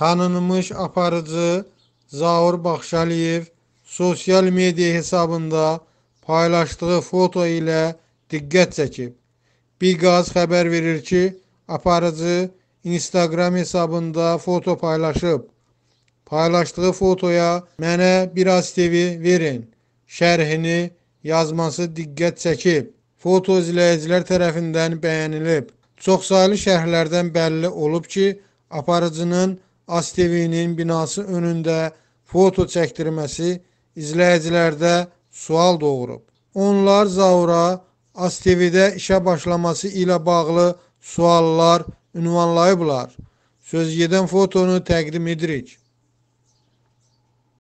tanınmış aparıcı Zaur Baxşaliyev sosial media hesabında paylaşdığı foto ilə diqqət çəkib. Biqaz xəbər verir ki, aparıcı Instagram hesabında foto paylaşıb. Paylaşdığı fotoya mənə biraz TV verin şərhini yazması diqqət çəkib. Foto izləyicilər tərəfindən bəyənilib. Çoxsaylı şərhlərdən bəlli olub ki, aparıcının ASTV-nin binası önündə foto çəkdirməsi izləyicilərdə sual doğurub. Onlar Zaura ASTV-də işə başlaması ilə bağlı suallar ünvanlayıblar. Söz gedən fotonu təqdim edirik.